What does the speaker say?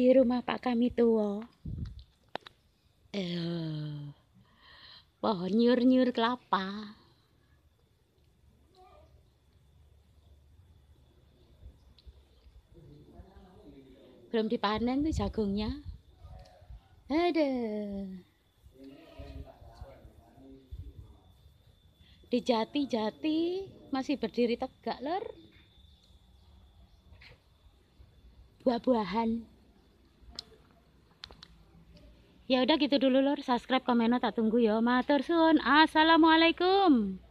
di rumah Pak kami tua. Eh, pohon nyur-nyur kelapa. Belum dipanen tuh jagungnya. Ada. Di jati-jati masih berdiri tegak, Lur. Buah-buahan ya udah gitu dulu lor subscribe komen tak tunggu yo matur suun, assalamualaikum